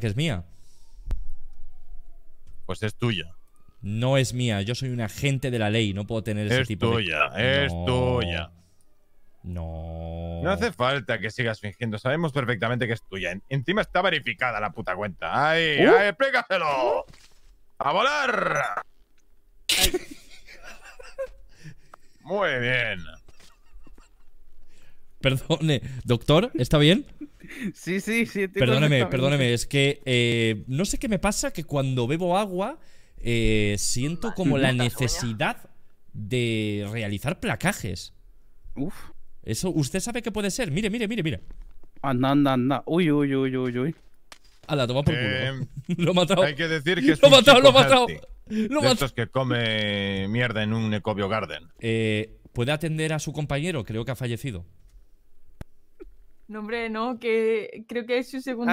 que es mía. Pues es tuya. No es mía, yo soy un agente de la ley, no puedo tener ese tipo de... Es tuya, es tuya, No. No hace falta que sigas fingiendo, sabemos perfectamente que es tuya. Encima está verificada la puta cuenta. ¡Ay, uh. ay explícaselo! ¡A volar! Muy bien. Perdone, doctor, ¿está bien? Sí, sí, sí. Perdóneme, perdóneme, es que eh, no sé qué me pasa que cuando bebo agua eh, siento como la necesidad de realizar placajes. Uf. Eso, ¿usted sabe qué puede ser? Mire, mire, mire, mire. Anda, anda, anda. Uy, uy, uy, uy, uy. toma por culo. Em, lo he matado. Hay que decir que lo mató, matado, lo he matado. Lo que come mierda en un Ecovio Garden. Eh, ¿Puede atender a su compañero? Creo que ha fallecido. No, no, que creo que es su segundo